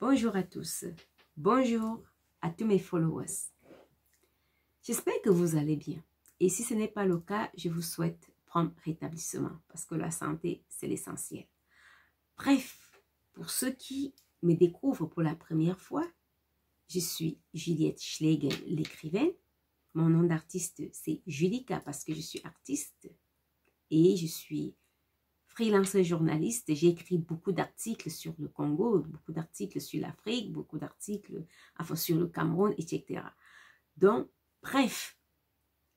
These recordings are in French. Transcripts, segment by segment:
Bonjour à tous. Bonjour à tous mes followers. J'espère que vous allez bien. Et si ce n'est pas le cas, je vous souhaite prompt rétablissement parce que la santé, c'est l'essentiel. Bref, pour ceux qui me découvrent pour la première fois, je suis Juliette Schlegel, l'écrivaine. Mon nom d'artiste, c'est Julika parce que je suis artiste et je suis freelance journaliste, j'ai écrit beaucoup d'articles sur le Congo, beaucoup d'articles sur l'Afrique, beaucoup d'articles sur le Cameroun, etc. Donc, bref,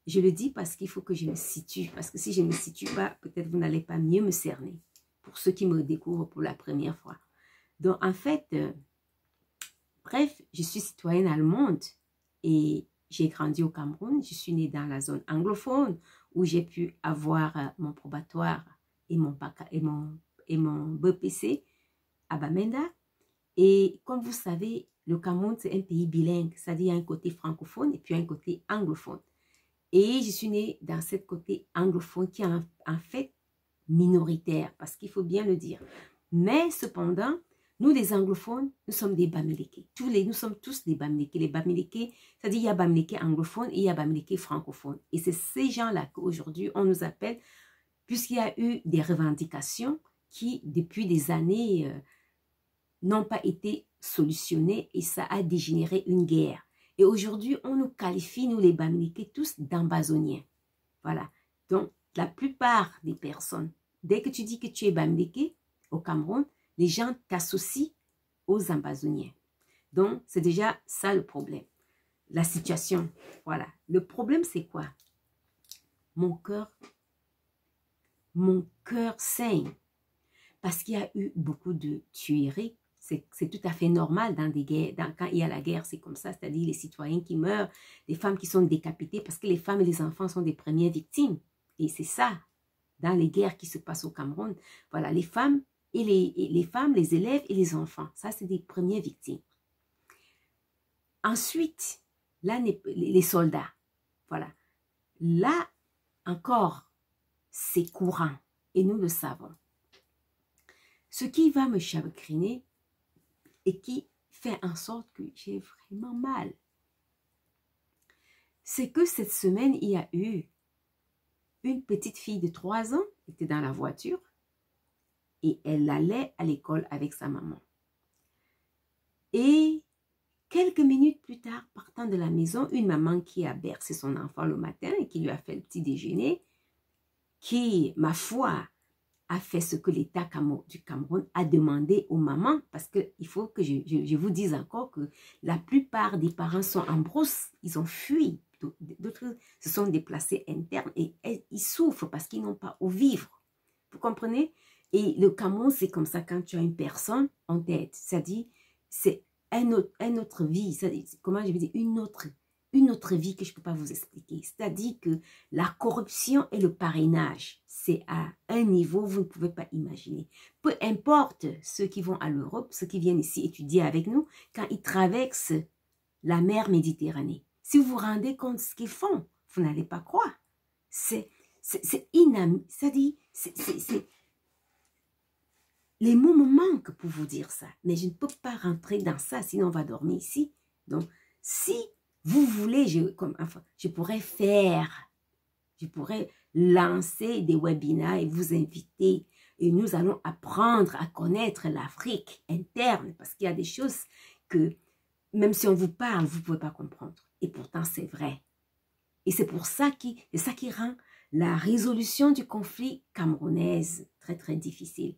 je le dis parce qu'il faut que je me situe, parce que si je ne me situe pas, peut-être vous n'allez pas mieux me cerner, pour ceux qui me découvrent pour la première fois. Donc, en fait, euh, bref, je suis citoyenne allemande et j'ai grandi au Cameroun, je suis née dans la zone anglophone où j'ai pu avoir euh, mon probatoire et mon, et mon, et mon BPC à Bamenda. Et comme vous savez, le Cameroun, c'est un pays bilingue, c'est-à-dire un côté francophone et puis un côté anglophone. Et je suis née dans ce côté anglophone qui est en, fait minoritaire, parce qu'il faut bien le dire. Mais cependant, nous les anglophones, nous sommes des Bamilékés. Tous les, nous sommes tous des Bamilékés. Les Bamilékés, c'est-à-dire il y a Bamilékés anglophones et il y a Bamilékés francophones. Et c'est ces gens-là qu'aujourd'hui on nous appelle puisqu'il y a eu des revendications qui, depuis des années, euh, n'ont pas été solutionnées et ça a dégénéré une guerre. Et aujourd'hui, on nous qualifie, nous les Bamilékés, tous d'ambazoniens. Voilà. Donc, la plupart des personnes, dès que tu dis que tu es Bamiléké au Cameroun, les gens t'associent aux ambazoniens. Donc, c'est déjà ça le problème. La situation, voilà. Le problème, c'est quoi Mon cœur mon cœur saigne parce qu'il y a eu beaucoup de tueries. C'est tout à fait normal dans des guerres. quand il y a la guerre, c'est comme ça, c'est-à-dire les citoyens qui meurent, les femmes qui sont décapitées, parce que les femmes et les enfants sont des premières victimes. Et c'est ça, dans les guerres qui se passent au Cameroun. Voilà, les femmes et les, les femmes, les élèves et les enfants. Ça, c'est des premières victimes. Ensuite, là, les soldats. Voilà. Là, encore, c'est courant et nous le savons. Ce qui va me chagriner et qui fait en sorte que j'ai vraiment mal, c'est que cette semaine, il y a eu une petite fille de 3 ans, était dans la voiture et elle allait à l'école avec sa maman. Et quelques minutes plus tard, partant de la maison, une maman qui a bercé son enfant le matin et qui lui a fait le petit déjeuner, qui, ma foi, a fait ce que l'État du Cameroun a demandé aux mamans, parce qu'il faut que je, vous dise encore que la plupart des parents sont en brousse, ils ont fui, d'autres se sont déplacés internes et, ils souffrent parce qu'ils n'ont pas où vivre. Vous comprenez Et le Cameroun, c'est comme ça quand tu as une personne en tête, ça dit c'est un autre, une autre vie, comment je veux dire, une autre vie, une autre vie que je ne peux pas vous expliquer. C'est-à-dire que la corruption et le parrainage, c'est à un niveau, vous ne pouvez pas imaginer. Peu importe ceux qui vont à l'Europe, ceux qui viennent ici étudier avec nous, quand ils traversent la mer Méditerranée. Si vous vous rendez compte de ce qu'ils font, vous n'allez pas croire. C'est inami, c'est-à-dire, c'est... Les mots me manquent pour vous dire ça, mais je ne peux pas rentrer dans ça, sinon on va dormir ici. Donc, si vous voulez, je, comme, je pourrais faire, je pourrais lancer des webinaires et vous inviter. Et nous allons apprendre à connaître l'Afrique interne parce qu'il y a des choses que même si on vous parle, vous ne pouvez pas comprendre. Et pourtant, c'est vrai. Et c'est pour ça qui, c'est ça qui rend la résolution du conflit camerounaise très très difficile.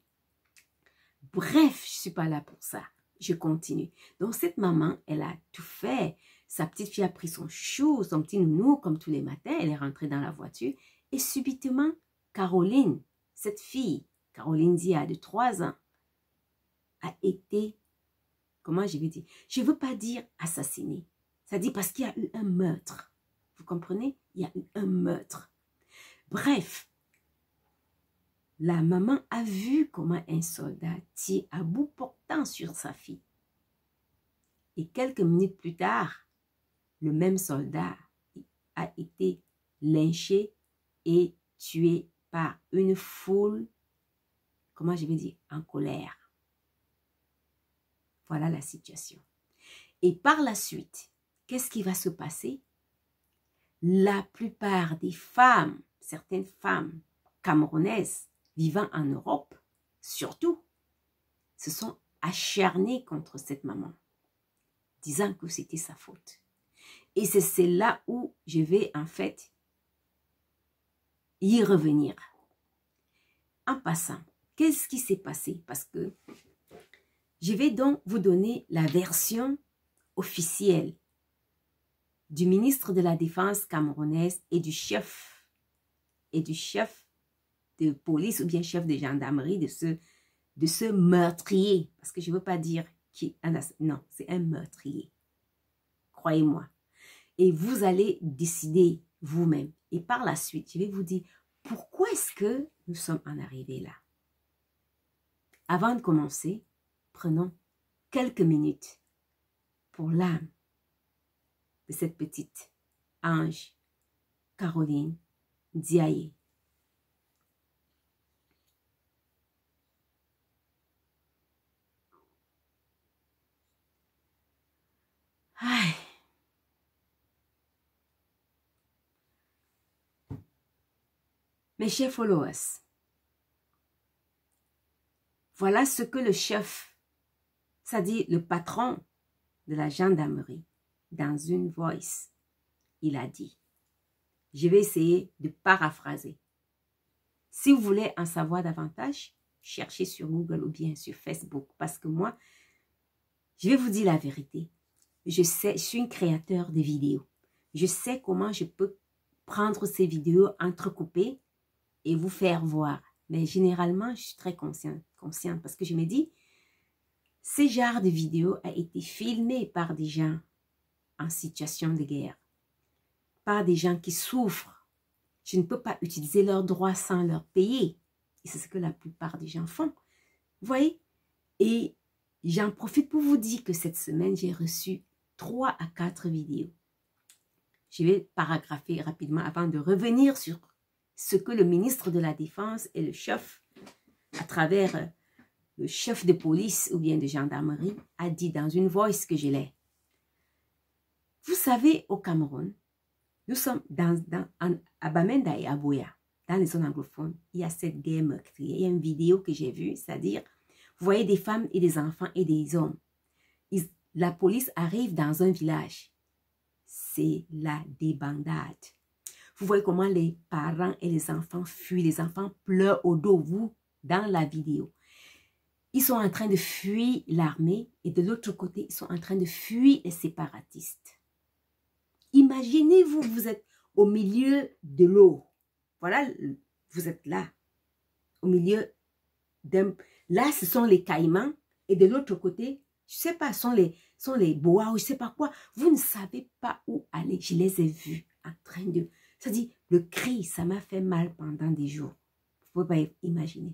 Bref, je suis pas là pour ça. Je continue. Donc cette maman, elle a tout fait. Sa petite fille a pris son chou, son petit nounou, comme tous les matins. Elle est rentrée dans la voiture. Et subitement, Caroline, cette fille, Caroline Dia, de 3 ans, a été, comment je vais dire, je ne veux pas dire assassinée. Ça dit parce qu'il y a eu un meurtre. Vous comprenez Il y a eu un meurtre. Bref, la maman a vu comment un soldat tire à bout portant sur sa fille. Et quelques minutes plus tard, le même soldat a été lynché et tué par une foule, comment je vais dire, en colère. Voilà la situation. Et par la suite, qu'est-ce qui va se passer La plupart des femmes, certaines femmes camerounaises vivant en Europe, surtout, se sont acharnées contre cette maman, disant que c'était sa faute. Et c'est là où je vais en fait y revenir. En passant, qu'est-ce qui s'est passé Parce que je vais donc vous donner la version officielle du ministre de la Défense camerounaise et du chef, et du chef de police ou bien chef de gendarmerie de ce, de ce meurtrier. Parce que je ne veux pas dire qui... non, c'est un meurtrier. Croyez-moi et vous allez décider vous-même. Et par la suite, je vais vous dire pourquoi est-ce que nous sommes en arrivés là. Avant de commencer, prenons quelques minutes pour l'âme de cette petite ange Caroline Diaye. Aïe. Mes chers followers, voilà ce que le chef, c'est-à-dire le patron de la gendarmerie, dans une voice, il a dit. Je vais essayer de paraphraser. Si vous voulez en savoir davantage, cherchez sur Google ou bien sur Facebook parce que moi, je vais vous dire la vérité. Je sais, je suis un créateur de vidéos. Je sais comment je peux prendre ces vidéos, entrecoupées et vous faire voir. Mais généralement, je suis très consciente, consciente parce que je me dis, ces genres de vidéos a été filmé par des gens en situation de guerre, par des gens qui souffrent. Je ne peux pas utiliser leurs droits sans leur payer. Et c'est ce que la plupart des gens font. Vous voyez Et j'en profite pour vous dire que cette semaine, j'ai reçu trois à quatre vidéos. Je vais paragrapher rapidement avant de revenir sur ce que le ministre de la Défense et le chef, à travers euh, le chef de police ou bien de gendarmerie, a dit dans une voice que je l'ai. Vous savez, au Cameroun, nous sommes dans, dans à Bamenda et à Boya, dans les zones anglophones, il y a cette guerre meurtrière. Il y a une vidéo que j'ai vue, c'est-à-dire, vous voyez des femmes et des enfants et des hommes. la police arrive dans un village. C'est la débandade. Vous voyez comment les parents et les enfants fuient. Les enfants pleurent au dos, vous, dans la vidéo. Ils sont en train de fuir l'armée et de l'autre côté, ils sont en train de fuir les séparatistes. Imaginez-vous, vous êtes au milieu de l'eau. Voilà, vous êtes là, au milieu d'un... Là, ce sont les caïmans et de l'autre côté, je sais pas, sont les, sont les bois ou je sais pas quoi. Vous ne savez pas où aller. Je les ai vus en train de ça dit, le cri, ça m'a fait mal pendant des jours. Vous pouvez pas imaginer.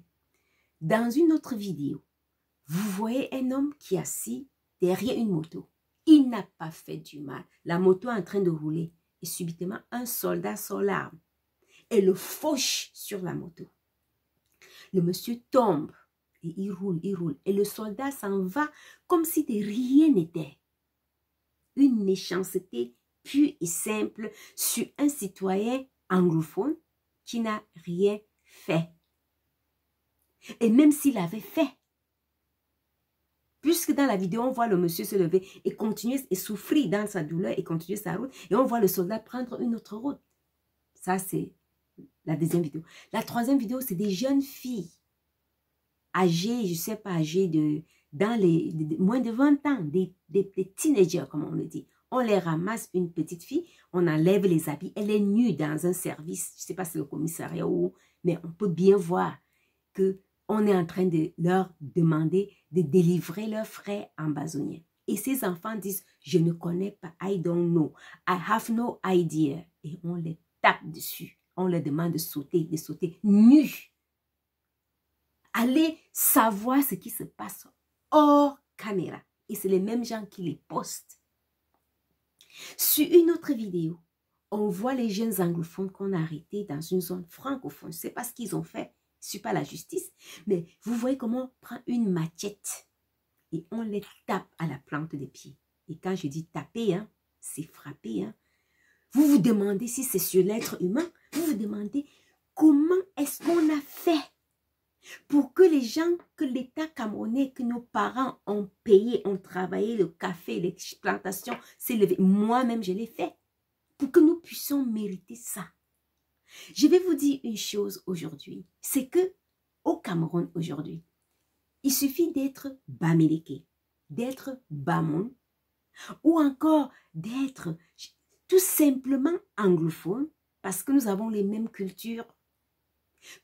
Dans une autre vidéo, vous voyez un homme qui est assis derrière une moto. Il n'a pas fait du mal. La moto est en train de rouler. Et subitement, un soldat sort l'arme et le fauche sur la moto. Le monsieur tombe et il roule, il roule. Et le soldat s'en va comme si de rien n'était. Une méchanceté pur et simple sur un citoyen anglophone qui n'a rien fait. Et même s'il avait fait, puisque dans la vidéo, on voit le monsieur se lever et continuer et souffrir dans sa douleur et continuer sa route, et on voit le soldat prendre une autre route. Ça, c'est la deuxième vidéo. La troisième vidéo, c'est des jeunes filles âgées, je ne sais pas, âgées de, dans les, moins de 20 ans, des, des, des teenagers, comme on le dit on les ramasse une petite fille, on enlève les habits, elle est nue dans un service, je ne sais pas si c'est le commissariat ou mais on peut bien voir que on est en train de leur demander de délivrer leurs en ambazoniens. Et ces enfants disent, je ne connais pas, I don't know, I have no idea. Et on les tape dessus, on leur demande de sauter, de sauter nu Allez savoir ce qui se passe hors caméra. Et c'est les mêmes gens qui les postent. Sur une autre vidéo, on voit les jeunes anglophones qu'on a arrêtés dans une zone francophone. Je sais pas ce qu'ils ont fait. Je suis pas la justice, mais vous voyez comment on prend une machette et on les tape à la plante des pieds. Et quand je dis taper, hein, c'est frapper. Hein. Vous vous demandez si c'est sur l'être humain. Vous vous demandez comment est-ce qu'on a fait pour que les gens que l'État camerounais, que nos parents ont payé, ont travaillé le café, l'exploitation, s'élever. Moi-même, je l'ai fait pour que nous puissions mériter ça. Je vais vous dire une chose aujourd'hui, c'est que au Cameroun aujourd'hui, il suffit d'être Bamileke, d'être Bamon, ou encore d'être tout simplement anglophone, parce que nous avons les mêmes cultures,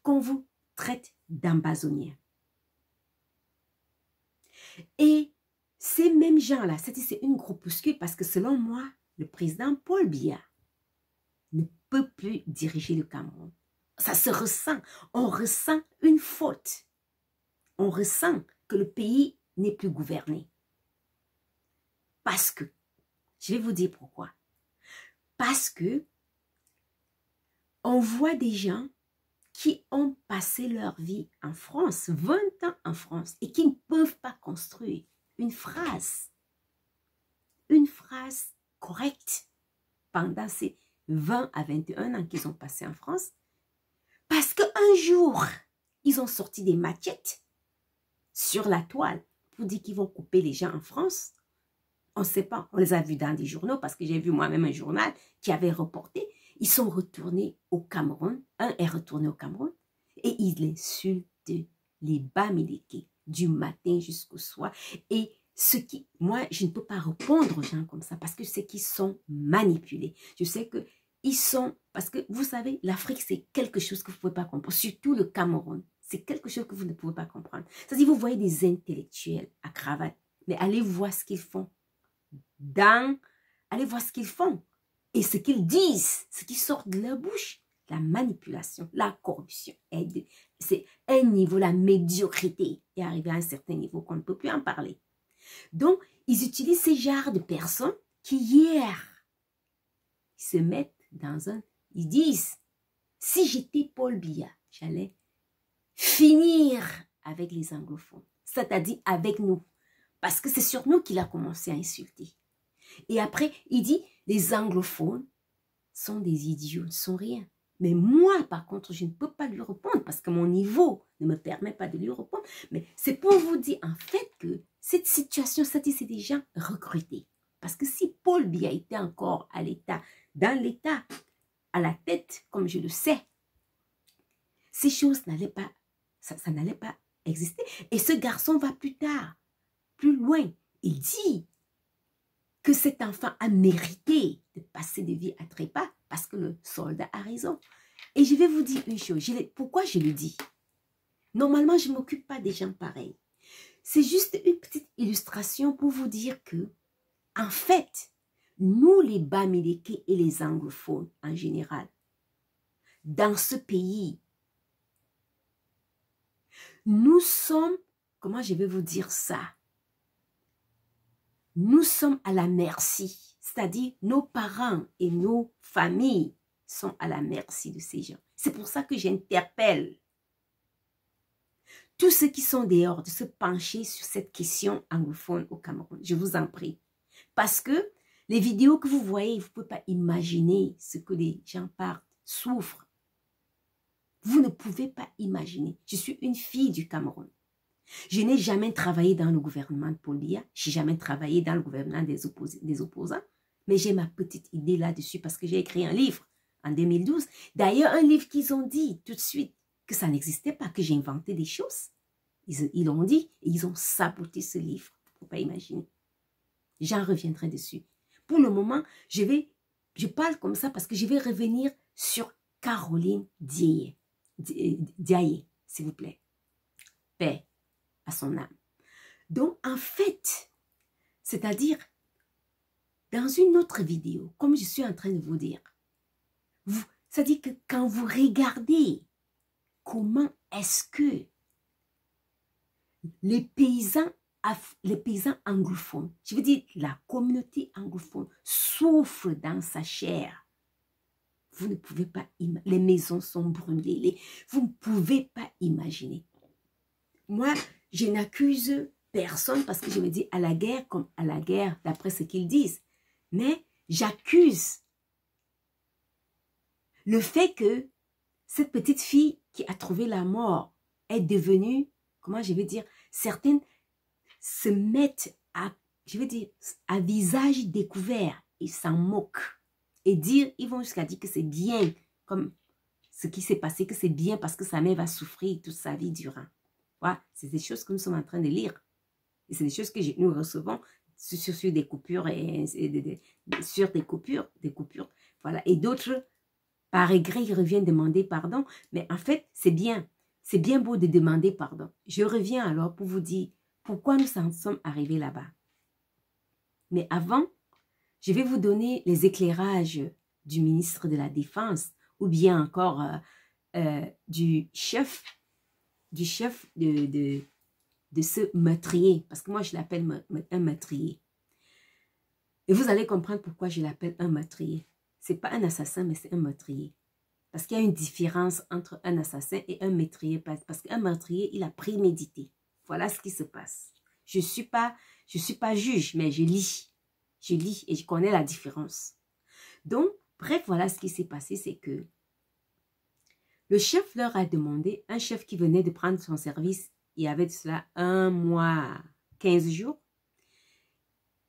qu'on vous traite d'Ambazonien. Et ces mêmes gens-là, c'est une groupuscule parce que selon moi, le président Paul Biya ne peut plus diriger le Cameroun. Ça se ressent. On ressent une faute. On ressent que le pays n'est plus gouverné. Parce que, je vais vous dire pourquoi. Parce que on voit des gens qui ont passé leur vie en France, 20 ans en France, et qui ne peuvent pas construire une phrase, une phrase correcte pendant ces 20 à 21 ans qu'ils ont passé en France, parce qu'un jour, ils ont sorti des maquettes sur la toile pour dire qu'ils vont couper les gens en France. On ne sait pas, on les a vus dans des journaux, parce que j'ai vu moi-même un journal qui avait reporté ils sont retournés au Cameroun. Un est retourné au Cameroun et ils insultent les bas Bamileke du matin jusqu'au soir. Et ce qui, moi, je ne peux pas répondre aux gens comme ça parce que c'est qu'ils sont manipulés. Je sais que ils sont, parce que vous savez, l'Afrique, c'est quelque chose que vous ne pouvez pas comprendre, surtout le Cameroun. C'est quelque chose que vous ne pouvez pas comprendre. C'est-à-dire, vous voyez des intellectuels à cravate, mais allez voir ce qu'ils font. Dans, allez voir ce qu'ils font. Et ce qu'ils disent, ce qui sort de leur bouche, la manipulation, la corruption, c'est un niveau, la médiocrité est arrivé à un certain niveau qu'on ne peut plus en parler. Donc, ils utilisent ces genres de personnes qui, hier, se mettent dans un... Ils disent, si j'étais Paul Biya, j'allais finir avec les anglophones, c'est-à-dire avec nous, parce que c'est sur nous qu'il a commencé à insulter. Et après, il dit, les anglophones sont des idiots, ne sont rien. Mais moi, par contre, je ne peux pas lui répondre parce que mon niveau ne me permet pas de lui répondre. Mais c'est pour vous dire en fait que cette situation, ça dit, c'est déjà Parce que si Paul Bia était encore à l'État, dans l'État, à la tête, comme je le sais, ces choses n'allaient pas, ça n'allait pas exister. Et ce garçon va plus tard, plus loin. Il dit, que cet enfant a mérité de passer des vies à trépas parce que le soldat a raison. Et je vais vous dire une chose, pourquoi je le dis Normalement, je ne m'occupe pas des gens pareils. C'est juste une petite illustration pour vous dire que, en fait, nous les Bamilékés et les anglophones en général, dans ce pays, nous sommes, comment je vais vous dire ça nous sommes à la merci. C'est-à-dire, nos parents et nos familles sont à la merci de ces gens. C'est pour ça que j'interpelle tous ceux qui sont dehors de se pencher sur cette question anglophone au Cameroun. Je vous en prie. Parce que les vidéos que vous voyez, vous ne pouvez pas imaginer ce que les gens partent, souffrent. Vous ne pouvez pas imaginer. Je suis une fille du Cameroun. Je n'ai jamais travaillé dans le gouvernement de Bia, je n'ai jamais travaillé dans le gouvernement des, opposants, mais j'ai ma petite idée là-dessus parce que j'ai écrit un livre en 2012. D'ailleurs, un livre qu'ils ont dit tout de suite que ça n'existait pas, que j'ai inventé des choses. Ils l'ont dit et ils ont saboté ce livre. Vous ne pas imaginer. J'en reviendrai dessus. Pour le moment, je vais, je parle comme ça parce que je vais revenir sur Caroline Diaye, s'il vous plaît. Paix à son âme. Donc, en fait, c'est-à-dire, dans une autre vidéo, comme je suis en train de vous dire, c'est-à-dire que quand vous regardez comment est-ce que les paysans, les paysans anglophones, je veux dire la communauté anglophone, souffre dans sa chair, vous ne pouvez pas imaginer. Les maisons sont brûlées. vous ne pouvez pas imaginer. Moi, je n'accuse personne parce que je me dis à la guerre comme à la guerre, d'après ce qu'ils disent. Mais j'accuse le fait que cette petite fille qui a trouvé la mort est devenue, comment je veux dire, certaines se mettent à, je dire, à visage découvert et s'en moquent. Et dire, ils vont jusqu'à dire que c'est bien, comme ce qui s'est passé, que c'est bien parce que sa mère va souffrir toute sa vie durant c'est des choses que nous sommes en train de lire. Et c'est des choses que nous recevons sur, des coupures et, sur des coupures, des coupures. Voilà. Et d'autres, par regret, ils reviennent demander pardon. Mais en fait, c'est bien. C'est bien beau de demander pardon. Je reviens alors pour vous dire pourquoi nous en sommes arrivés là-bas. Mais avant, je vais vous donner les éclairages du ministre de la Défense ou bien encore euh, euh, du chef du chef de, de, ce meurtrier, parce que moi je l'appelle un meurtrier. Et vous allez comprendre pourquoi je l'appelle un meurtrier. C'est pas un assassin, mais c'est un meurtrier. Parce qu'il y a une différence entre un assassin et un meurtrier, parce qu'un meurtrier, il a prémédité. Voilà ce qui se passe. Je ne suis, pas, suis pas juge, mais je lis. Je lis et je connais la différence. Donc, bref, voilà ce qui s'est passé, c'est que le chef leur a demandé, un chef qui venait de prendre son service, il avait cela un mois, 15 jours.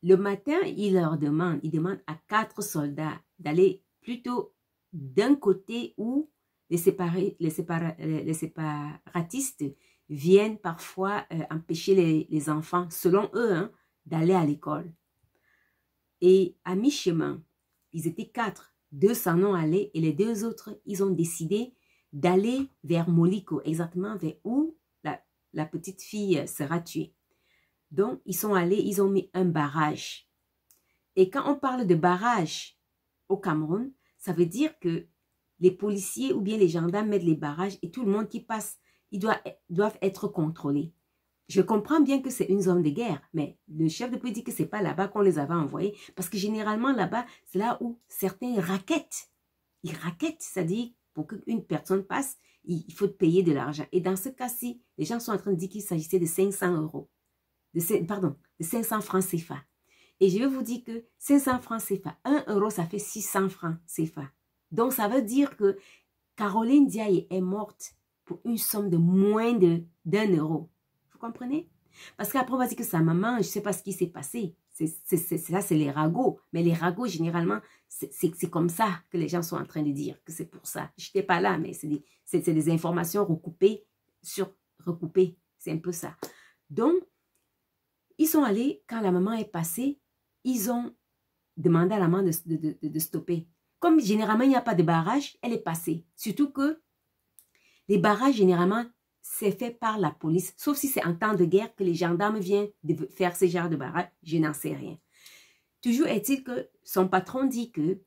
Le matin, il leur demande, il demande à quatre soldats d'aller plutôt d'un côté où les, séparatistes viennent parfois euh, empêcher les, enfants, selon eux, hein, d'aller à l'école. Et à mi-chemin, ils étaient quatre. Deux s'en ont allés et les deux autres, ils ont décidé d'aller vers Moliko, exactement vers où la, petite fille sera tuée. Donc, ils sont allés, ils ont mis un barrage. Et quand on parle de barrage au Cameroun, ça veut dire que les policiers ou bien les gendarmes mettent les barrages et tout le monde qui passe, ils doivent, être contrôlés. Je comprends bien que c'est une zone de guerre, mais le chef de police dit que c'est pas là-bas qu'on les avait envoyés, parce que généralement là-bas, c'est là où certains raquettent. Ils raquettent, ça dit pour qu'une personne passe, il faut payer de l'argent. Et dans ce cas-ci, les gens sont en train de dire qu'il s'agissait de 500 euros. De, pardon, de 500 francs CFA. Et je vais vous dire que 500 francs CFA, 1 euro, ça fait 600 francs CFA. Donc, ça veut dire que Caroline Diaye est morte pour une somme de moins de d'un euro. Vous comprenez? Parce qu'après, on va dire que sa maman, je sais pas ce qui s'est passé. c'est ça, c'est les ragots. Mais les ragots, généralement, c'est comme ça que les gens sont en train de dire que c'est pour ça. Je n'étais pas là, mais c'est des, informations recoupées sur recoupées. C'est un peu ça. Donc, ils sont allés, quand la maman est passée, ils ont demandé à la maman de, stopper. Comme généralement, il n'y a pas de barrage, elle est passée. Surtout que les barrages, généralement, c'est fait par la police, sauf si c'est en temps de guerre que les gendarmes viennent faire ces genres de barrages, je n'en sais rien. Toujours est-il que son patron dit que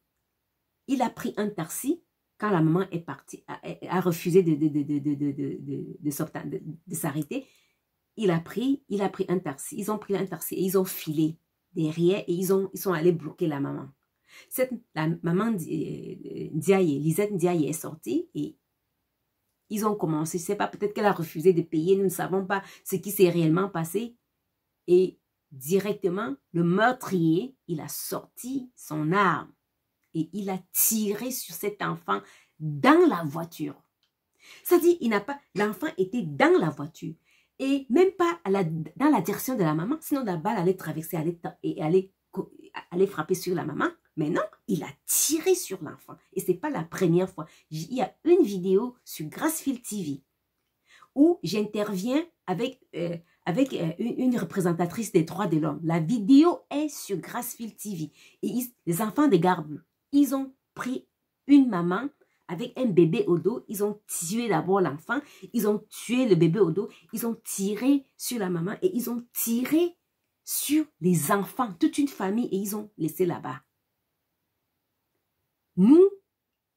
il a pris un taxi quand la maman est partie, a, refusé de, de, de s'arrêter. Il a pris, il a pris un taxi. Ils ont pris un taxi et ils ont filé derrière et ils, ont, ils sont allés bloquer la maman. Cette, la maman euh, Diaye, Lisette est sortie et ils ont commencé. Je sais pas, peut-être qu'elle a refusé de payer. Nous ne savons pas ce qui s'est réellement passé. Et directement, le meurtrier, il a sorti son arme et il a tiré sur cet enfant dans la voiture. Ça dit, il n'a pas, l'enfant était dans la voiture et même pas dans la direction de la maman, sinon la balle allait traverser allait, et allait, frapper sur la maman. Mais non, il a tiré sur l'enfant. Et ce n'est pas la première fois. Il y a une vidéo sur Grassfield TV où j'interviens avec, euh, avec euh, une, représentatrice des droits de l'homme. La vidéo est sur Grassfield TV. les enfants des gardes, ils ont pris une maman avec un bébé au dos. Ils ont tué d'abord l'enfant. Ils ont tué le bébé au dos. Ils ont tiré sur la maman et ils ont tiré sur les enfants, toute une famille, et ils ont laissé là-bas. Nous,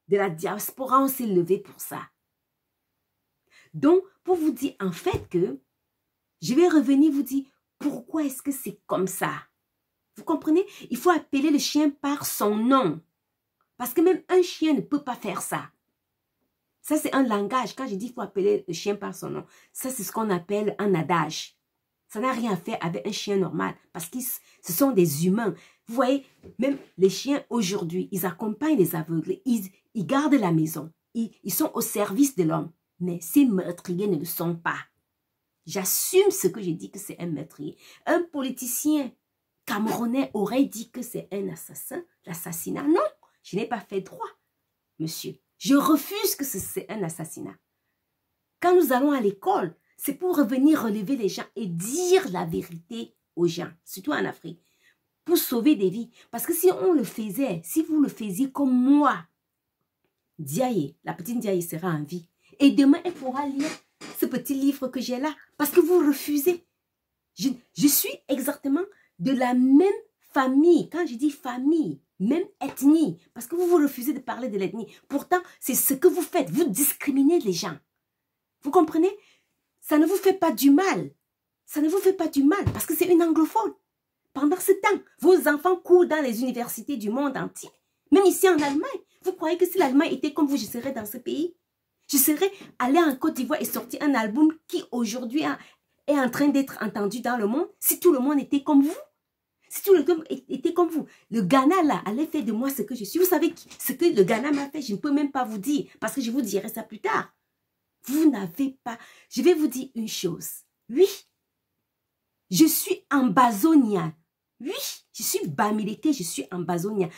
de la diaspora, on s'est levé pour ça. Donc, pour vous dire en fait que je vais revenir vous dire pourquoi est-ce que c'est comme ça. Vous comprenez Il faut appeler le chien par son nom. Parce que même un chien ne peut pas faire ça. Ça, c'est un langage. Quand je dis qu'il faut appeler le chien par son nom, ça, c'est ce qu'on appelle un adage. Ça n'a rien à faire avec un chien normal parce que ce sont des humains. Vous voyez, même les chiens aujourd'hui, ils accompagnent les aveugles, ils, ils gardent la maison, ils, ils sont au service de l'homme. Mais ces meurtriers ne le sont pas. J'assume ce que j'ai dit que c'est un meurtrier. Un politicien camerounais aurait dit que c'est un assassin, l'assassinat. Non, je n'ai pas fait droit, monsieur. Je refuse que c'est un assassinat. Quand nous allons à l'école, c'est pour revenir relever les gens et dire la vérité aux gens, surtout en Afrique, pour sauver des vies. Parce que si on le faisait, si vous le faisiez comme moi, Diaye, la petite Diaye sera en vie. Et demain, elle pourra lire ce petit livre que j'ai là, parce que vous refusez. Je, suis exactement de la même famille. Quand je dis famille, même ethnie, parce que vous vous refusez de parler de l'ethnie. Pourtant, c'est ce que vous faites. Vous discriminez les gens. Vous comprenez Ça ne vous fait pas du mal. Ça ne vous fait pas du mal parce que c'est une anglophone. Pendant ce temps, vos enfants courent dans les universités du monde entier. Même ici en Allemagne. Vous croyez que si l'Allemagne était comme vous, je serais dans ce pays je serais allé en Côte d'Ivoire et sorti un album qui aujourd'hui est en train d'être entendu dans le monde si tout le monde était comme vous. Si tout le monde était comme vous. Le Ghana, là, allait faire de moi ce que je suis. Vous savez ce que le Ghana m'a fait, je ne peux même pas vous dire parce que je vous dirai ça plus tard. Vous n'avez pas... Je vais vous dire une chose. Oui, je suis en ambazonia. Oui, je suis bamileke, je suis ambazonia.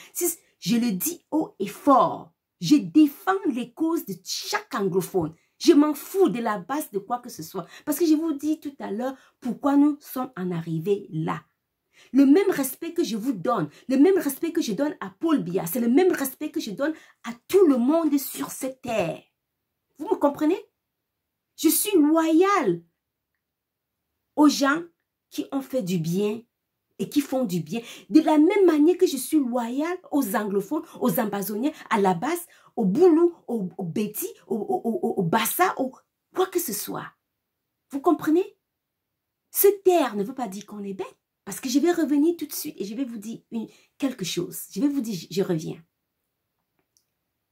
Je le dis haut et fort. Je défends les causes de chaque anglophone. Je m'en fous de la base de quoi que ce soit. Parce que je vous dis tout à l'heure pourquoi nous sommes en arrivés là. Le même respect que je vous donne, le même respect que je donne à Paul Biya, c'est le même respect que je donne à tout le monde sur cette terre. Vous me comprenez Je suis loyale aux gens qui ont fait du bien et qui font du bien. De la même manière que je suis loyale aux anglophones, aux ambazoniens, à la basse, au boulou, au, au béti, au, au, bassa, au quoi que ce soit. Vous comprenez Ce terre ne veut pas dire qu'on est bête, parce que je vais revenir tout de suite et je vais vous dire quelque chose. Je vais vous dire, je, reviens.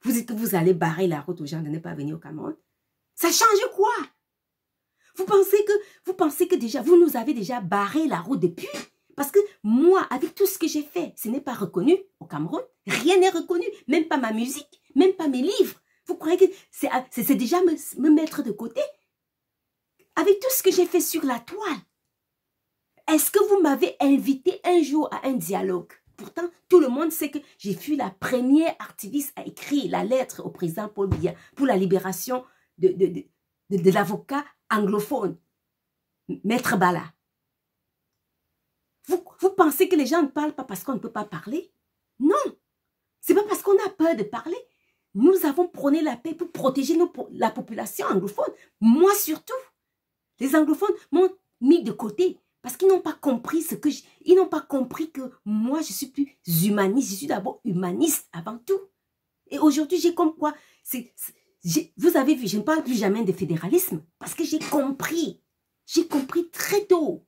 Vous dites que vous allez barrer la route aux gens de ne pas venir au Cameroun. Ça change quoi vous pensez, que, vous pensez que déjà, vous nous avez déjà barré la route depuis parce que moi, avec tout ce que j'ai fait, ce n'est pas reconnu au Cameroun. Rien n'est reconnu, même pas ma musique, même pas mes livres. Vous croyez que c'est ah, déjà me, mettre de côté Avec tout ce que j'ai fait sur la toile, est-ce que vous m'avez invité un jour à un dialogue Pourtant, tout le monde sait que j'ai fui la première activiste à écrire la lettre au président Paul Biya pour la libération de, de, de l'avocat anglophone, Maître Bala. Vous, vous pensez que les gens ne parlent pas parce qu'on ne peut pas parler Non. C'est pas parce qu'on a peur de parler. Nous avons prôné la paix pour protéger la population anglophone. Moi surtout. Les anglophones m'ont mis de côté parce qu'ils n'ont pas compris ce que ils n'ont pas compris que moi je suis plus humaniste. Je suis d'abord humaniste avant tout. Et aujourd'hui j'ai comme quoi vous avez vu, je ne parle plus jamais de fédéralisme parce que j'ai compris. J'ai compris très tôt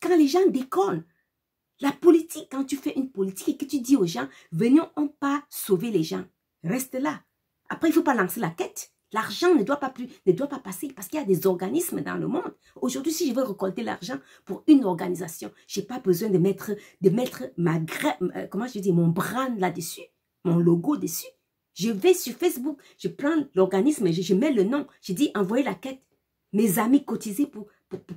quand les gens déconnent, la politique, quand tu fais une politique et que tu dis aux gens, venons on pas sauver les gens. Reste là. Après, il ne faut pas lancer la quête. L'argent ne doit pas plus, ne doit pas passer parce qu'il y a des organismes dans le monde. Aujourd'hui, si je veux récolter l'argent pour une organisation, je n'ai pas besoin de mettre, de mettre ma euh, comment je dis, mon brand là-dessus, mon logo dessus. Je vais sur Facebook, je prends l'organisme, je, mets le nom, je dis envoyez la quête. Mes amis cotisés pour,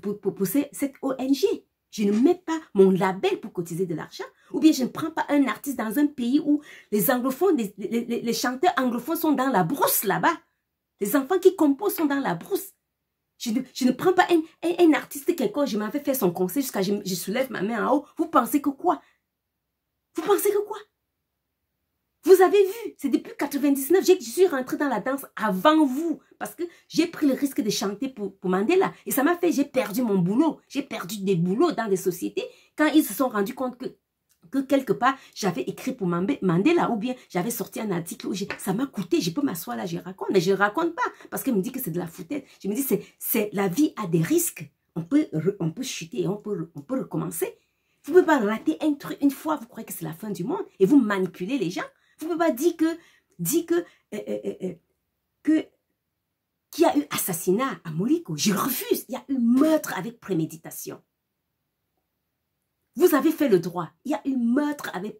pour, pour cette ONG je ne mets pas mon label pour cotiser de l'argent, ou bien je ne prends pas un artiste dans un pays où les anglophones, les, chanteurs anglophones sont dans la brousse là-bas. Les enfants qui composent sont dans la brousse. Je ne, prends pas un, artiste quelconque. je m'avais fait son conseil jusqu'à je, je soulève ma main en haut. Vous pensez que quoi Vous pensez que quoi vous avez vu, c'est depuis 99 que je suis rentrée dans la danse avant vous. Parce que j'ai pris le risque de chanter pour, pour Mandela. Et ça m'a fait, j'ai perdu mon boulot. J'ai perdu des boulots dans des sociétés. Quand ils se sont rendus compte que, que quelque part, j'avais écrit pour Mandela. Ou bien j'avais sorti un article où ça m'a coûté. Je peux m'asseoir là, je raconte. Mais je ne raconte pas. Parce qu'elle me dit que c'est de la foutaise. Je me dis, c'est la vie a des risques. On peut, on peut chuter et on peut, on peut recommencer. Vous ne pouvez pas rater un truc une fois. Vous croyez que c'est la fin du monde. Et vous manipulez les gens. Vous ne pouvez pas dire que, eh, eh, eh, que, qu'il y a eu assassinat à Moliko. Je refuse. Il y a eu meurtre avec préméditation. Vous avez fait le droit. Il y a eu meurtre avec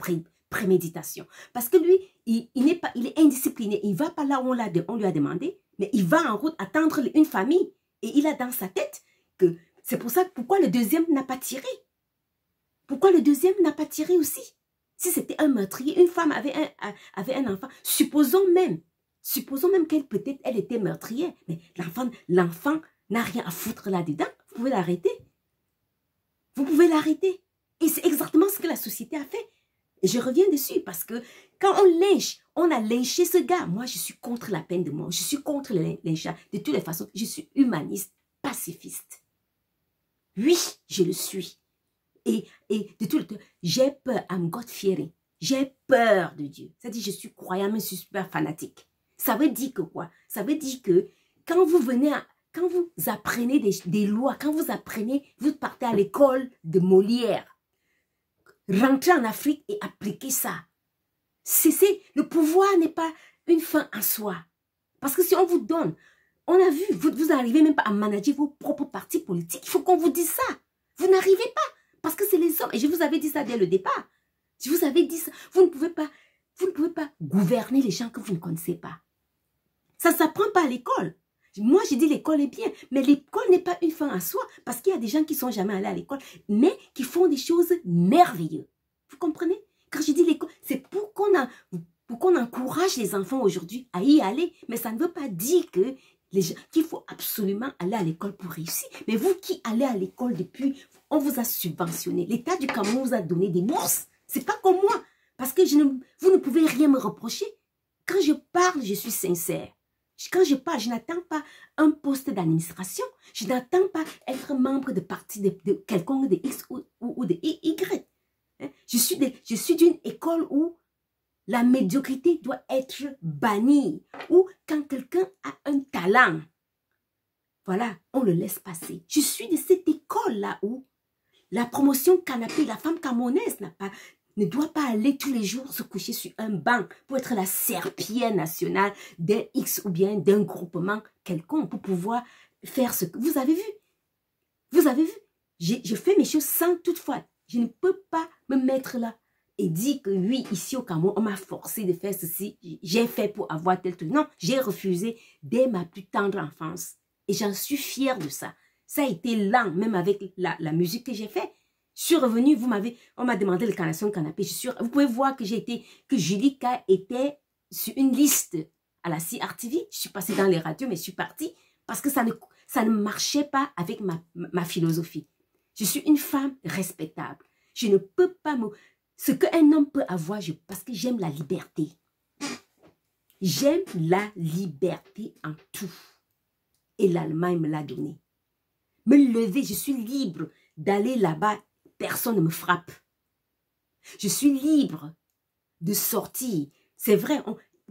préméditation. Parce que lui, il, n'est pas, il est indiscipliné. Il ne va pas là où on, on lui a demandé, mais il va en route attendre une famille. Et il a dans sa tête que c'est pour ça pourquoi le deuxième n'a pas tiré. Pourquoi le deuxième n'a pas tiré aussi si c'était un meurtrier, une femme avait un, avait un enfant, supposons même, supposons même qu'elle peut-être, elle était meurtrière, mais l'enfant, l'enfant n'a rien à foutre là-dedans. Vous pouvez l'arrêter. Vous pouvez l'arrêter. Et c'est exactement ce que la société a fait. je reviens dessus parce que quand on lynche, on a lynché ce gars. Moi, je suis contre la peine de mort. Je suis contre les lynchage. De toutes les façons, je suis humaniste, pacifiste. Oui, je le suis et, de tout le temps. J'ai peur, I'm God J'ai peur de Dieu. Ça dit, je suis croyant, mais je suis super fanatique. Ça veut dire que quoi Ça veut dire que quand vous venez quand vous apprenez des, lois, quand vous apprenez, vous partez à l'école de Molière. Rentrez en Afrique et appliquez ça. Cessez. Le pouvoir n'est pas une fin en soi. Parce que si on vous donne, on a vu, vous n'arrivez même pas à manager vos propres partis politiques. Il faut qu'on vous dise ça. Vous n'arrivez pas. Parce que c'est les hommes. Et je vous avais dit ça dès le départ. Je vous avais dit ça. Vous ne pouvez pas, vous ne pouvez pas gouverner les gens que vous ne connaissez pas. Ça ne s'apprend pas à l'école. Moi, j'ai dit l'école est bien, mais l'école n'est pas une fin à soi parce qu'il y a des gens qui ne sont jamais allés à l'école, mais qui font des choses merveilleuses. Vous comprenez Quand je dis l'école, c'est pour qu'on encourage les enfants aujourd'hui à y aller, mais ça ne veut pas dire que les qu'il faut absolument aller à l'école pour réussir. Mais vous qui allez à l'école depuis, on vous a subventionné. L'État du Cameroun vous a donné des Ce C'est pas comme moi. Parce que je ne, vous ne pouvez rien me reprocher. Quand je parle, je suis sincère. Quand je parle, je n'attends pas un poste d'administration. Je n'attends pas être membre de parti de, quelconque de X ou, ou, ou de Y. Hein? Je suis d'une école où la médiocrité doit être bannie. Ou quand quelqu'un a un talent, voilà, on le laisse passer. Je suis de cette école-là où la promotion canapé, la femme camonaise, n'a pas, ne doit pas aller tous les jours se coucher sur un banc pour être la serpillère nationale d'un X ou bien d'un groupement quelconque pour pouvoir faire ce que... Vous avez vu Vous avez vu Je fais mes choses sans toutefois. Je ne peux pas me mettre là et dit que oui, ici au Cameroun, on m'a forcé de faire ceci, j'ai fait pour avoir tel truc. Non, j'ai refusé dès ma plus tendre enfance. Et j'en suis fière de ça. Ça a été lent, même avec la, la musique que j'ai fait Je suis revenue, vous m'avez, on m'a demandé le canasson canapé, je suis Vous pouvez voir que j'ai été, que Julika était sur une liste à la CRTV. Je suis passée dans les radios, mais je suis partie parce que ça ne, ça ne marchait pas avec ma, ma philosophie. Je suis une femme respectable. Je ne peux pas me... Ce qu'un homme peut avoir, je, parce que j'aime la liberté. J'aime la liberté en tout. Et l'Allemagne me l'a donné. Me lever, je suis libre d'aller là-bas, personne ne me frappe. Je suis libre de sortir. C'est vrai,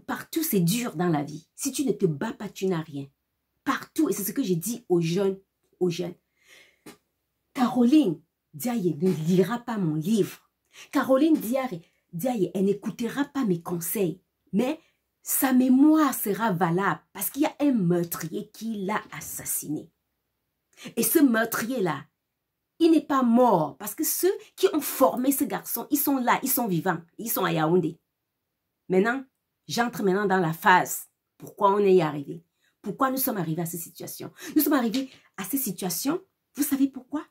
partout c'est dur dans la vie. Si tu ne te bats pas, tu n'as rien. Partout, et c'est ce que j'ai dit aux jeunes, aux jeunes. Caroline Diaye ne lira pas mon livre Caroline Diary, elle n'écoutera pas mes conseils, mais sa mémoire sera valable parce qu'il y a un meurtrier qui l'a assassiné. Et ce meurtrier-là, il n'est pas mort parce que ceux qui ont formé ce garçon, ils sont là, ils sont vivants, ils sont à Yaoundé. Maintenant, j'entre maintenant dans la phase. Pourquoi on est arrivé Pourquoi nous sommes arrivés à cette situation Nous sommes arrivés à cette situation, vous savez pourquoi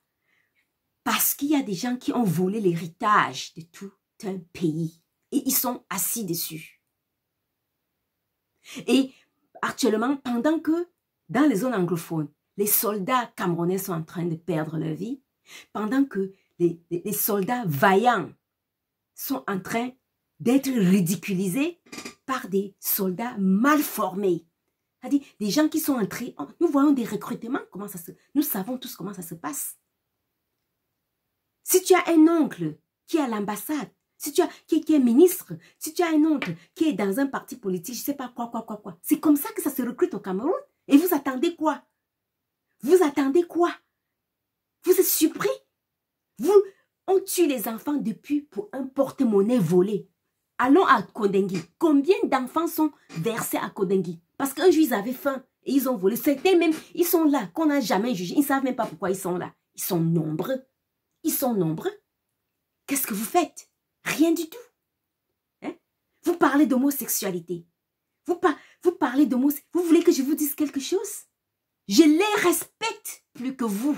parce qu'il y a des gens qui ont volé l'héritage de tout un pays. Et ils sont assis dessus. Et actuellement, pendant que dans les zones anglophones, les soldats camerounais sont en train de perdre leur vie, pendant que les, soldats vaillants sont en train d'être ridiculisés par des soldats mal formés. C'est-à-dire des gens qui sont entrés, oh, nous voyons des recrutements, comment ça se, nous savons tous comment ça se passe. Si tu as un oncle qui est à l'ambassade, si tu as, qui, est ministre, si tu as un oncle qui est dans un parti politique, je ne sais pas quoi, quoi, quoi, quoi. C'est comme ça que ça se recrute au Cameroun. Et vous attendez quoi Vous attendez quoi Vous êtes surpris Vous, on tue les enfants depuis pour un porte-monnaie volé. Allons à Kodengi. Combien d'enfants sont versés à Kodengi Parce qu'un jour, ils avaient faim et ils ont volé. C'était même, ils sont là, qu'on n'a jamais jugé. Ils ne savent même pas pourquoi ils sont là. Ils sont nombreux. Ils sont nombreux. Qu'est-ce que vous faites Rien du tout. Hein vous parlez d'homosexualité. Vous, parlez d'homosexualité. Vous voulez que je vous dise quelque chose Je les respecte plus que vous.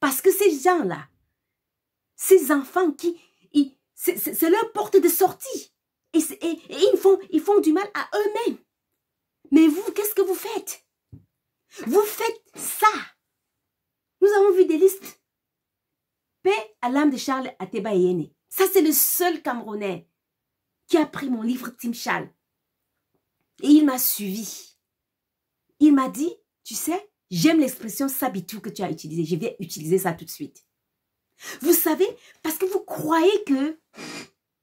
Parce que ces gens-là, ces enfants qui... C'est leur porte de sortie. Et, ils font du mal à eux-mêmes. Mais vous, qu'est-ce que vous faites Vous faites ça. Nous avons vu des listes Paix à l'âme de Charles Ateba Yene. Ça, c'est le seul Camerounais qui a pris mon livre Tim Charles. Et il m'a suivi. Il m'a dit, tu sais, j'aime l'expression sabitou que tu as utilisée. Je vais utiliser ça tout de suite. Vous savez, parce que vous croyez que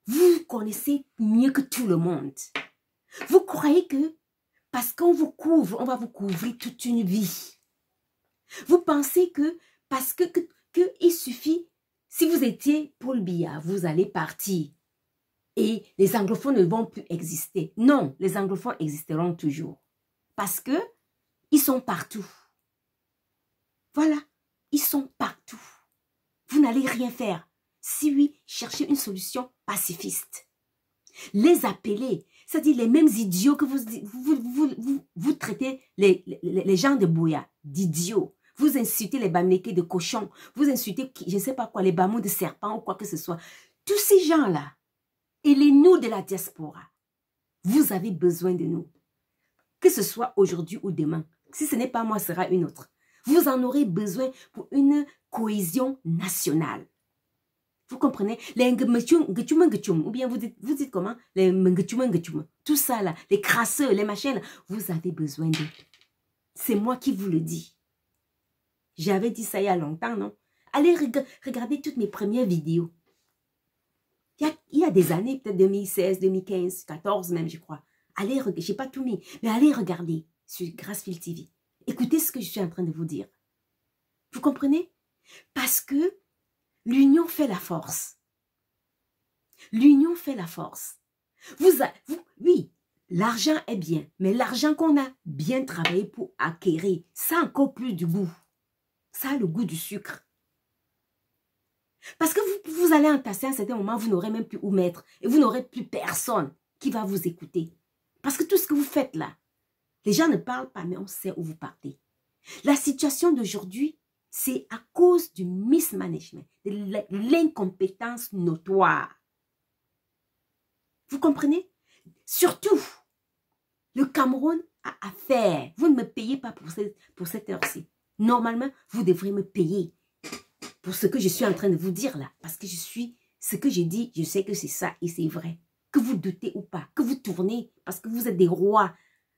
vous connaissez mieux que tout le monde. Vous croyez que parce qu'on vous couvre, on va vous couvrir toute une vie. Vous pensez que parce que qu'il suffit, si vous étiez pour le Biya, vous allez partir. Et les anglophones ne vont plus exister. Non, les anglophones existeront toujours. Parce que ils sont partout. Voilà, ils sont partout. Vous n'allez rien faire. Si oui, cherchez une solution pacifiste. Les appeler, c'est-à-dire les mêmes idiots que vous, vous, traitez les, les gens de Bouya d'idiots. Vous insultez les bamekés de cochons. Vous insultez, je ne sais pas quoi, les bamous de serpents ou quoi que ce soit. Tous ces gens-là, et les nous de la diaspora, vous avez besoin de nous. Que ce soit aujourd'hui ou demain. Si ce n'est pas moi, ce sera une autre. Vous en aurez besoin pour une cohésion nationale. Vous comprenez Les ou bien vous dites, vous dites comment Les tout ça là, les crasseurs, les machines, vous avez besoin d'eux. C'est moi qui vous le dis. J'avais dit ça il y a longtemps, non Allez regarder toutes mes premières vidéos. Il y a, des années, peut-être 2016, 2015, 2014 même, je crois. Allez, n'ai pas tout mis, mais allez regarder sur Grassfield TV. Écoutez ce que je suis en train de vous dire. Vous comprenez Parce que l'union fait la force. L'union fait la force. Vous, vous oui, l'argent est bien, mais l'argent qu'on a bien travaillé pour acquérir, ça a encore plus du goût ça le goût du sucre. Parce que vous, vous allez entasser à un certain moment, vous n'aurez même plus où mettre et vous n'aurez plus personne qui va vous écouter. Parce que tout ce que vous faites là, les gens ne parlent pas, mais on sait où vous partez. La situation d'aujourd'hui, c'est à cause du mismanagement, de l'incompétence notoire. Vous comprenez Surtout, le Cameroun a affaire. Vous ne me payez pas pour cette, pour cette heure-ci. Normalement, vous devrez me payer pour ce que je suis en train de vous dire là. Parce que je suis, ce que j'ai dit, je sais que c'est ça et c'est vrai. Que vous doutez ou pas, que vous tournez, parce que vous êtes des rois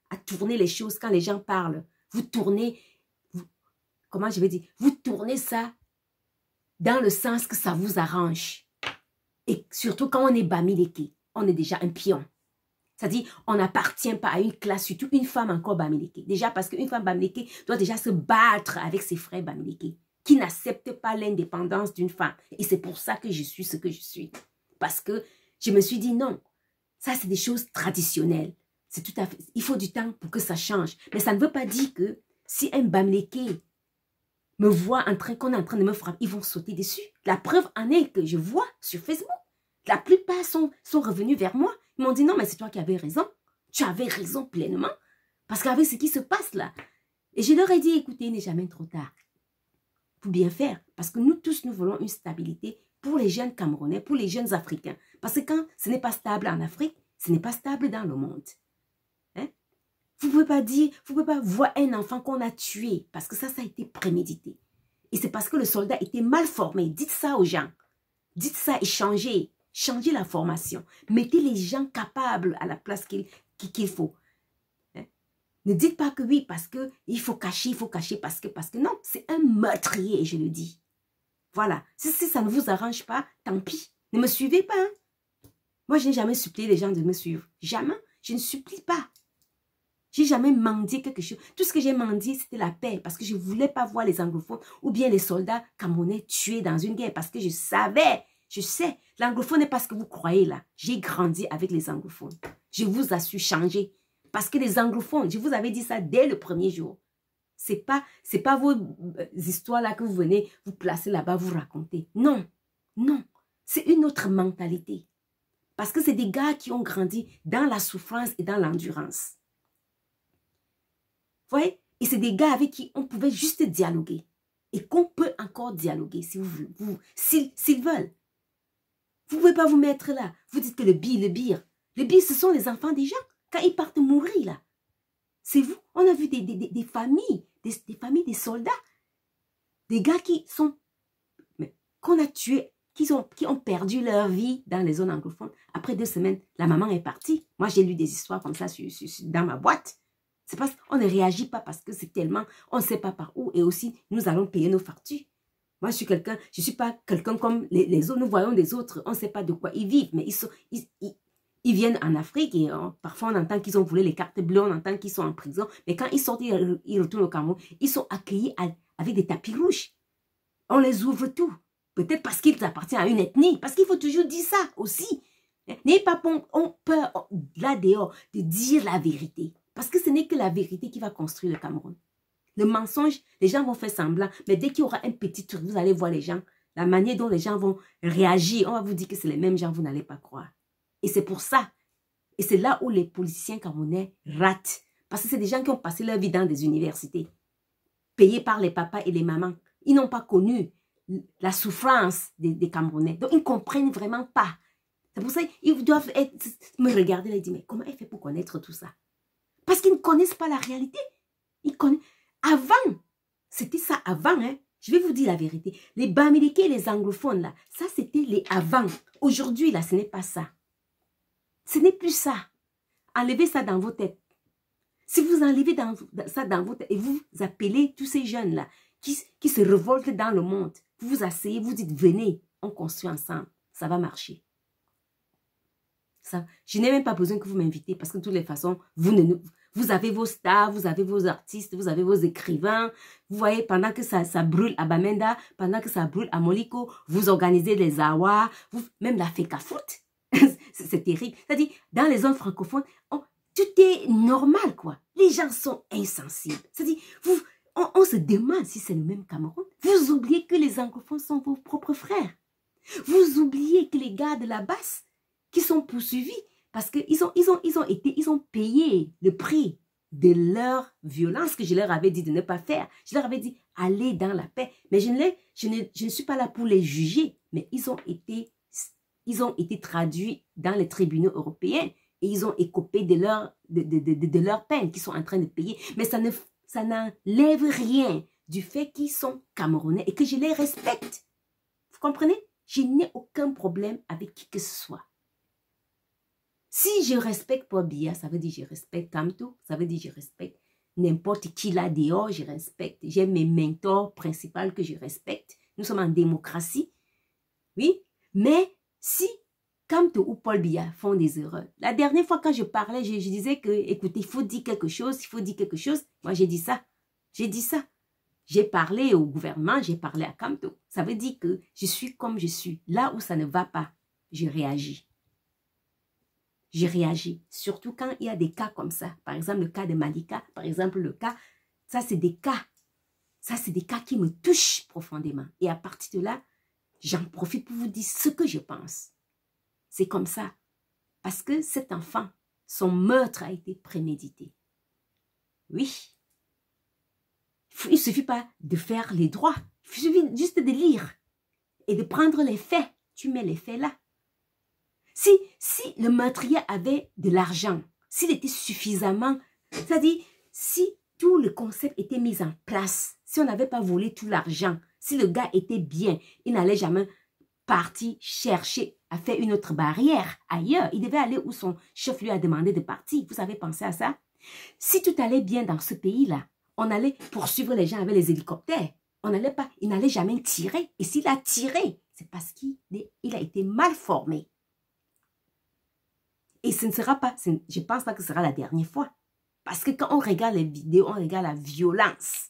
à tourner les choses quand les gens parlent. Vous tournez, comment je vais dire, vous tournez ça dans le sens que ça vous arrange. Et surtout quand on est bamileke, on est déjà un pion cest à on n'appartient pas à une classe, surtout une femme encore Bamileke. Déjà parce qu'une femme Bamileke doit déjà se battre avec ses frères Bamileke, qui n'acceptent pas l'indépendance d'une femme. Et c'est pour ça que je suis ce que je suis. Parce que je me suis dit, non, ça c'est des choses traditionnelles. C'est tout à fait, il faut du temps pour que ça change. Mais ça ne veut pas dire que si un Bamileke me voit en train, qu'on est en train de me frapper, ils vont sauter dessus. La preuve en est que je vois sur Facebook, la plupart sont, sont revenus vers moi ils m'ont dit, non, mais c'est toi qui avais raison. Tu avais raison pleinement. Parce qu'avec ce qui se passe là. Et je leur ai dit, écoutez, il n'est jamais trop tard pour bien faire. Parce que nous tous, nous voulons une stabilité pour les jeunes Camerounais, pour les jeunes Africains. Parce que quand ce n'est pas stable en Afrique, ce n'est pas stable dans le monde. Hein? Vous ne pouvez pas dire, vous ne pouvez pas voir un enfant qu'on a tué. Parce que ça, ça a été prémédité. Et c'est parce que le soldat était mal formé. Dites ça aux gens. Dites ça et changez. Changez la formation. Mettez les gens capables à la place qu'il qu'il faut. Hein? Ne dites pas que oui, parce qu'il faut cacher, il faut cacher, parce que, parce que non, c'est un meurtrier, je le dis. Voilà. Si, ça ne vous arrange pas, tant pis. Ne me suivez pas. Hein. Moi, je n'ai jamais supplié les gens de me suivre. Jamais. Je ne supplie pas. J'ai jamais mendié quelque chose. Tout ce que j'ai mendié, c'était la paix parce que je ne voulais pas voir les anglophones ou bien les soldats camerounais tués dans une guerre parce que je savais, je sais L'anglophone pas ce que vous croyez là. J'ai grandi avec les anglophones. Je vous su changer. Parce que les anglophones, je vous avais dit ça dès le premier jour. C'est pas, c'est pas vos euh, histoires là que vous venez vous placer là-bas, vous raconter. Non, non. C'est une autre mentalité. Parce que c'est des gars qui ont grandi dans la souffrance et dans l'endurance. Vous voyez Et c'est des gars avec qui on pouvait juste dialoguer. Et qu'on peut encore dialoguer si vous, vous s'ils veulent. Vous ne pouvez pas vous mettre là. Vous dites que le bi, le bir. Le bille, ce sont les enfants des gens. Quand ils partent mourir, là. C'est vous. On a vu des, familles, des, familles, des soldats. Des gars qui sont... Qu'on a tués, qui, ont, ont perdu leur vie dans les zones anglophones. Après deux semaines, la maman est partie. Moi, j'ai lu des histoires comme ça sur, dans ma boîte. C'est parce qu'on ne réagit pas parce que c'est tellement... On ne sait pas par où. Et aussi, nous allons payer nos fartus. Moi, je suis quelqu'un, je ne suis pas quelqu'un comme les, autres. Nous voyons des autres, on ne sait pas de quoi ils vivent, mais ils, sont, ils, viennent en Afrique et hein, parfois on entend qu'ils ont voulu les cartes bleues, on entend qu'ils sont en prison. Mais quand ils sortent, ils, ils retournent au Cameroun, ils sont accueillis avec des tapis rouges. On les ouvre tout. Peut-être parce qu'ils appartiennent à une ethnie, parce qu'il faut toujours dire ça aussi. N'ayez pas peur là dehors de dire la vérité, parce que ce n'est que la vérité qui va construire le Cameroun. Le mensonge, les gens vont faire semblant. Mais dès qu'il y aura un petit truc, vous allez voir les gens. La manière dont les gens vont réagir, on va vous dire que c'est les mêmes gens, vous n'allez pas croire. Et c'est pour ça. Et c'est là où les politiciens camerounais ratent. Parce que c'est des gens qui ont passé leur vie dans des universités, payés par les papas et les mamans. Ils n'ont pas connu la souffrance des, Camerounais. Donc, ils ne comprennent vraiment pas. C'est pour ça qu'ils doivent me regarder et dire, mais comment elle fait pour connaître tout ça Parce qu'ils ne connaissent pas la réalité. Ils connaissent... Avant, c'était ça avant, hein. Je vais vous dire la vérité. Les Bamiliqués les anglophones, là, ça, c'était les avant. Aujourd'hui, là, ce n'est pas ça. Ce n'est plus ça. Enlevez ça dans vos têtes. Si vous enlevez ça dans vos têtes et vous appelez tous ces jeunes-là qui, se révoltent dans le monde, vous vous asseyez, vous dites, venez, on construit ensemble. Ça va marcher. Ça, je n'ai même pas besoin que vous m'invitez parce que de toutes les façons, vous ne, vous avez vos stars, vous avez vos artistes, vous avez vos écrivains. Vous voyez, pendant que ça, brûle à Bamenda, pendant que ça brûle à Moliko, vous organisez les awas, vous, même la foot, c'est terrible. C'est-à-dire, dans les zones francophones, on, tout est normal, quoi. Les gens sont insensibles. C'est-à-dire, vous, on, on, se demande si c'est le même Cameroun. Vous oubliez que les anglophones sont vos propres frères. Vous oubliez que les gars de la basse qui sont poursuivis parce qu'ils ont, ils ont, ils ont été, ils ont payé le prix de leur violence que je leur avais dit de ne pas faire. Je leur avais dit, allez dans la paix. Mais je ne, je ne, je suis pas là pour les juger. Mais ils ont été, ils ont été traduits dans les tribunaux européens et ils ont écopé de leur, de, de, de, de leur peine qu'ils sont en train de payer. Mais ça ne, ça n'enlève rien du fait qu'ils sont camerounais et que je les respecte. Vous comprenez? Je n'ai aucun problème avec qui que ce soit. Si je respecte Paul Bia, ça veut dire que je respecte Kamto, ça veut dire que je respecte n'importe qui là dehors, je respecte. J'ai mes mentors principaux que je respecte. Nous sommes en démocratie. Oui, mais si Kamto ou Paul Biya font des erreurs. La dernière fois quand je parlais, je, disais que, écoutez, il faut dire quelque chose, il faut dire quelque chose. Moi, j'ai dit ça. J'ai dit ça. J'ai parlé au gouvernement, j'ai parlé à Kamto. Ça veut dire que je suis comme je suis. Là où ça ne va pas, je réagis j'ai réagi. Surtout quand il y a des cas comme ça. Par exemple, le cas de Malika, par exemple, le cas... Ça, c'est des cas. Ça, c'est des cas qui me touchent profondément. Et à partir de là, j'en profite pour vous dire ce que je pense. C'est comme ça. Parce que cet enfant, son meurtre a été prémédité. Oui. Il ne suffit pas de faire les droits. Il suffit juste de lire et de prendre les faits. Tu mets les faits là. Si, le meurtrier avait de l'argent, s'il était suffisamment, c'est-à-dire si tout le concept était mis en place, si on n'avait pas volé tout l'argent, si le gars était bien, il n'allait jamais partir chercher à faire une autre barrière ailleurs. Il devait aller où son chef lui a demandé de partir. Vous avez pensé à ça Si tout allait bien dans ce pays-là, on allait poursuivre les gens avec les hélicoptères. On n'allait pas, il n'allait jamais tirer. Et s'il a tiré, c'est parce qu'il il a été mal formé. Et ce ne sera pas, je pense pas que ce sera la dernière fois. Parce que quand on regarde les vidéos, on regarde la violence.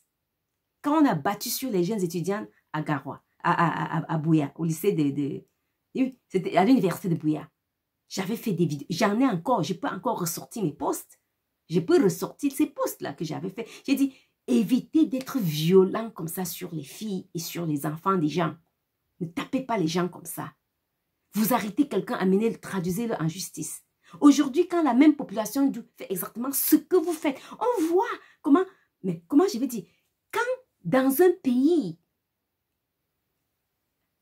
Quand on a battu sur les jeunes étudiants à Garoua, à, à, à, Bouya, au lycée de, de c'était à l'université de Bouya, j'avais fait des vidéos. J'en ai encore, je peux encore ressortir mes posts. Je peux ressortir ces posts-là que j'avais fait. J'ai dit, évitez d'être violent comme ça sur les filles et sur les enfants des gens. Ne tapez pas les gens comme ça. Vous arrêtez quelqu'un, amenez-le, traduisez-le en justice. Aujourd'hui, quand la même population fait exactement ce que vous faites, on voit comment, mais comment je vais dire, quand dans un pays,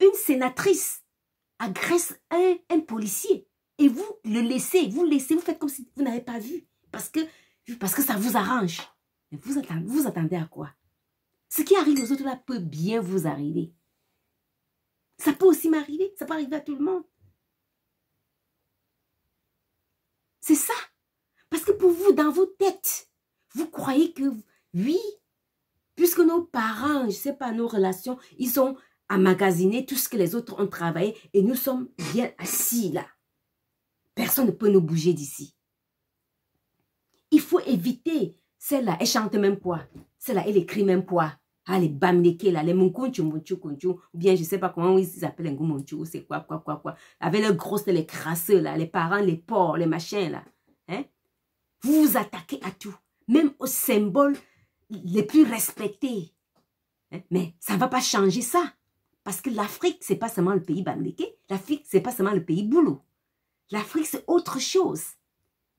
une sénatrice agresse un, policier et vous le laissez, vous laissez, vous faites comme si vous n'avez pas vu parce que, parce que ça vous arrange. vous vous attendez à quoi Ce qui arrive aux autres là peut bien vous arriver. Ça peut aussi m'arriver, ça peut arriver à tout le monde. C'est ça. Parce que pour vous, dans vos têtes, vous croyez que oui, puisque nos parents, je ne sais pas, nos relations, ils ont amagasiné tout ce que les autres ont travaillé et nous sommes bien assis là. Personne ne peut nous bouger d'ici. Il faut éviter celle-là. Elle chante même quoi Celle-là, elle écrit même quoi ah, les bamneke là, les monkunchu, monchu, ou bien je sais pas comment ils s'appellent, les monchu, c'est quoi, quoi, quoi, quoi. Avec les grosses, les crasseux là, les parents, les porcs, les machins là. Hein? Vous vous attaquez à tout, même aux symboles les plus respectés. Hein? Mais ça ne va pas changer ça. Parce que l'Afrique, c'est pas seulement le pays bamneke, l'Afrique, c'est pas seulement le pays boulot. L'Afrique, c'est autre chose.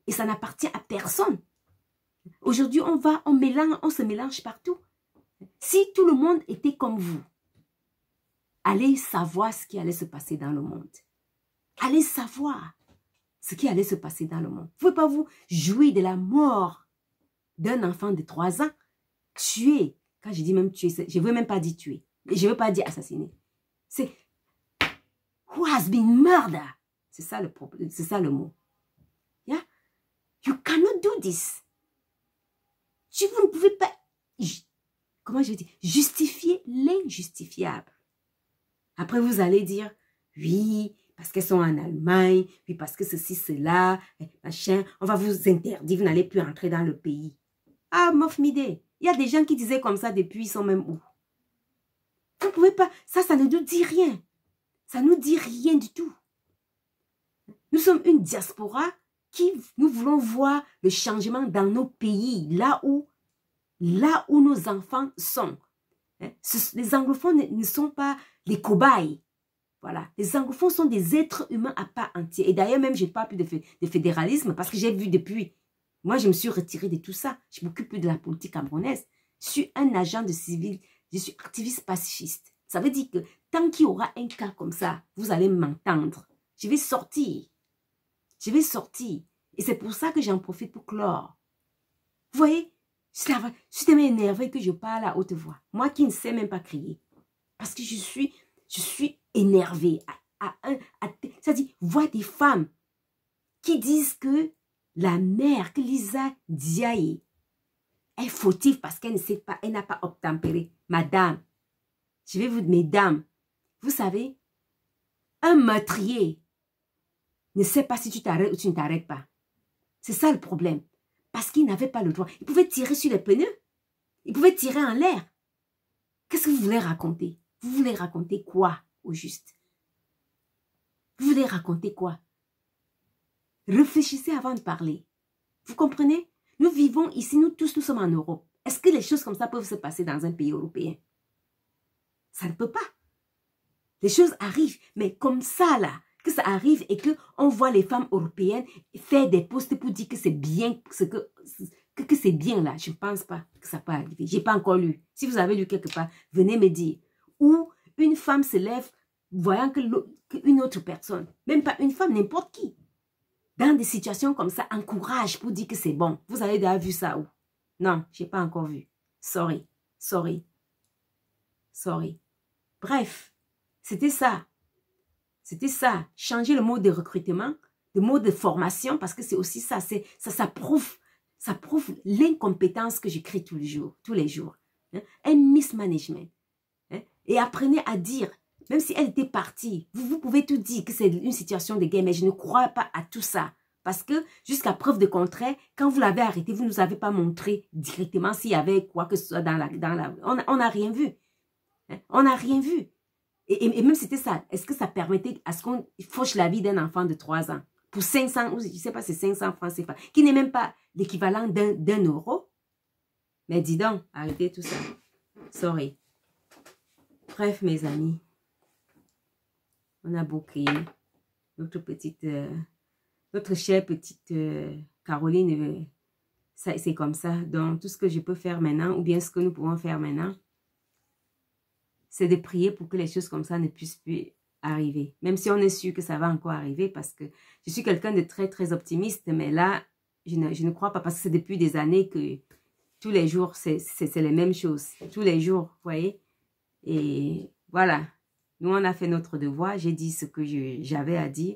Et ça n'appartient à personne. Aujourd'hui, on va, on mélange, on se mélange partout. Si tout le monde était comme vous, allez savoir ce qui allait se passer dans le monde. Allez savoir ce qui allait se passer dans le monde. Vous ne pouvez pas vous jouer de la mort d'un enfant de 3 ans, tuer. Quand je dis même tuer, je ne veux même pas dire tuer. Je ne veux pas dire assassiner. C'est who has been murdered. C'est ça le c'est ça le mot. Yeah? You cannot do this. Tu, vous ne pouvez pas comment je dis, justifier l'injustifiable. Après, vous allez dire, oui, parce qu'elles sont en Allemagne, oui, parce que ceci, cela, machin, on va vous interdire, vous n'allez plus entrer dans le pays. Ah, mof midé, il y a des gens qui disaient comme ça depuis, ils sont même où Vous ne pouvez pas, ça, ça ne nous dit rien. Ça ne nous dit rien du tout. Nous sommes une diaspora qui, nous voulons voir le changement dans nos pays, là où là où nos enfants sont. Hein? Les anglophones ne sont pas des cobayes. Voilà. Les anglophones sont des êtres humains à part entière. Et d'ailleurs, même, je n'ai pas plus de, fédéralisme parce que j'ai vu depuis. Moi, je me suis retirée de tout ça. Je m'occupe plus de la politique camerounaise. Je suis un agent de civil. Je suis activiste pacifiste. Ça veut dire que tant qu'il y aura un cas comme ça, vous allez m'entendre. Je vais sortir. Je vais sortir. Et c'est pour ça que j'en profite pour clore. Vous voyez, suis tellement énervé que je parle à haute voix. Moi qui ne sais même pas crier. Parce que je suis, je suis énervée. À, à ça dit, voix des femmes qui disent que la mère, que Lisa Diaye, est fautive parce qu'elle ne sait pas, elle n'a pas obtempéré. Madame, je vais vous dire, mesdames, vous savez, un meurtrier ne sait pas si tu t'arrêtes ou tu ne t'arrêtes pas. C'est ça le problème. Parce qu'il n'avait pas le droit. Il pouvait tirer sur les pneus. Il pouvait tirer en l'air. Qu'est-ce que vous voulez raconter Vous voulez raconter quoi, au juste Vous voulez raconter quoi Réfléchissez avant de parler. Vous comprenez Nous vivons ici, nous tous, nous sommes en Europe. Est-ce que les choses comme ça peuvent se passer dans un pays européen Ça ne peut pas. Les choses arrivent, mais comme ça, là, que ça arrive et que on voit les femmes européennes faire des postes pour dire que c'est bien, ce que, que, c'est bien là. Je ne pense pas que ça peut arriver. J'ai pas encore lu. Si vous avez lu quelque part, venez me dire. Ou une femme se lève voyant que qu'une autre personne, même pas une femme, n'importe qui, dans des situations comme ça, encourage pour dire que c'est bon. Vous avez déjà vu ça ou Non, je n'ai pas encore vu. Sorry, sorry, sorry. Bref, c'était ça. C'était ça, changer le mot de recrutement, le mot de formation, parce que c'est aussi ça, c'est ça, ça prouve, ça prouve l'incompétence que j'écris tous les jours, tous les jours. Hein. Un mismanagement. Hein. Et apprenez à dire, même si elle était partie, vous, vous pouvez tout dire que c'est une situation de guerre, mais je ne crois pas à tout ça. Parce que jusqu'à preuve de contraire, quand vous l'avez arrêté, vous ne nous avez pas montré directement s'il y avait quoi que ce soit dans la... Dans la on n'a rien vu. On n'a rien vu. Hein. Et, et, si même c'était ça, est-ce que ça permettait à ce qu'on fauche la vie d'un enfant de 3 ans pour 500, je ne sais pas, c'est 500 francs CFA, qui n'est même pas l'équivalent d'un euro Mais dis donc, arrêtez tout ça. Sorry. Bref, mes amis, on a beau crier. Notre petite, euh, notre chère petite euh, Caroline, euh, c'est comme ça. Donc, tout ce que je peux faire maintenant, ou bien ce que nous pouvons faire maintenant, c'est de prier pour que les choses comme ça ne puissent plus arriver. Même si on est sûr que ça va encore arriver parce que je suis quelqu'un de très, très optimiste, mais là, je ne, je ne crois pas parce que c'est depuis des années que tous les jours, c'est les mêmes choses. Tous les jours, vous voyez. Et voilà, nous, on a fait notre devoir. J'ai dit ce que j'avais à dire.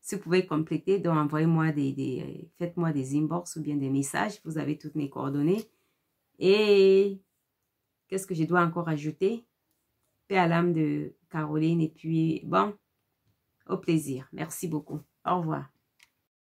Si vous pouvez compléter, donc envoyez-moi des, des faites-moi des inbox ou bien des messages. Vous avez toutes mes coordonnées. Et qu'est-ce que je dois encore ajouter Paix à l'âme de Caroline. Et puis, bon, au plaisir. Merci beaucoup. Au revoir.